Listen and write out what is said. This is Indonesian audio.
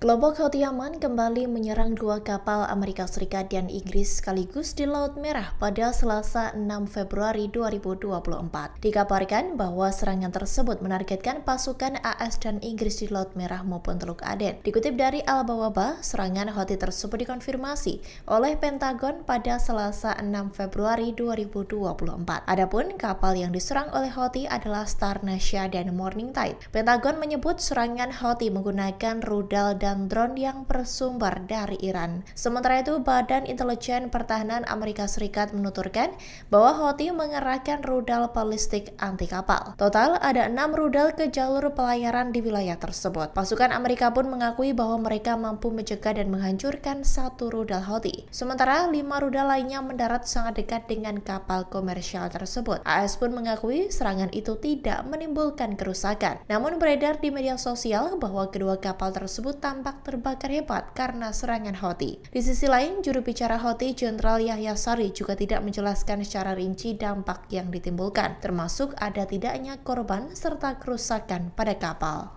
Kelompok Houthi Yaman kembali menyerang dua kapal Amerika Serikat dan Inggris sekaligus di Laut Merah pada Selasa 6 Februari 2024. Dikabarkan bahwa serangan tersebut menargetkan pasukan AS dan Inggris di Laut Merah maupun Teluk Aden. Dikutip dari Al Bawaba, serangan Houthi tersebut dikonfirmasi oleh Pentagon pada Selasa 6 Februari 2024. Adapun kapal yang diserang oleh Houthi adalah Star Nasia dan Morning Tide. Pentagon menyebut serangan Houthi menggunakan rudal dan dan drone yang bersumber dari Iran. Sementara itu, Badan Intelijen Pertahanan Amerika Serikat menuturkan bahwa Houthi mengerahkan rudal balistik anti kapal. Total ada enam rudal ke jalur pelayaran di wilayah tersebut. Pasukan Amerika pun mengakui bahwa mereka mampu mencegah dan menghancurkan satu rudal Houthi. Sementara lima rudal lainnya mendarat sangat dekat dengan kapal komersial tersebut. AS pun mengakui serangan itu tidak menimbulkan kerusakan. Namun beredar di media sosial bahwa kedua kapal tersebut tampil tampak terbakar hebat karena serangan Houthi. Di sisi lain, juru bicara Houthi Jenderal Yahya Sari juga tidak menjelaskan secara rinci dampak yang ditimbulkan, termasuk ada tidaknya korban serta kerusakan pada kapal.